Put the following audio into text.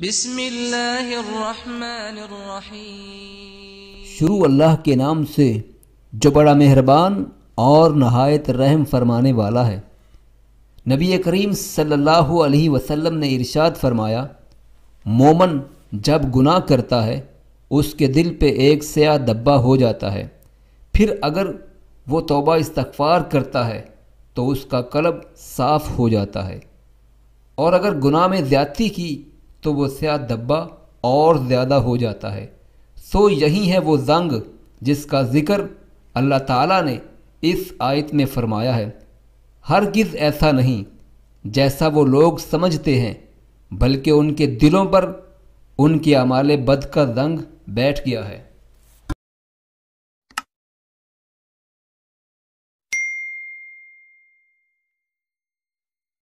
बिस्म शुरू अल्लाह के नाम से जो बड़ा मेहरबान और नहायत रहम फरमाने वाला है नबी करीम सल्लल्लाहु अलैहि वसल्लम ने इरशाद फरमाया मोमन जब गुनाह करता है उसके दिल पे एक सया दब्बा हो जाता है फिर अगर वो तौबा इस्तफार करता है तो उसका कलब साफ़ हो जाता है और अगर गुनाह में ज़्यादती की तो वो स्या धब्बा और ज़्यादा हो जाता है सो यही है वो जंग जिसका ज़िक्र अल्लाह ताला ने इस आयत में फरमाया है हर किस ऐसा नहीं जैसा वो लोग समझते हैं बल्कि उनके दिलों पर उनके अमाले बद का जंग बैठ गया है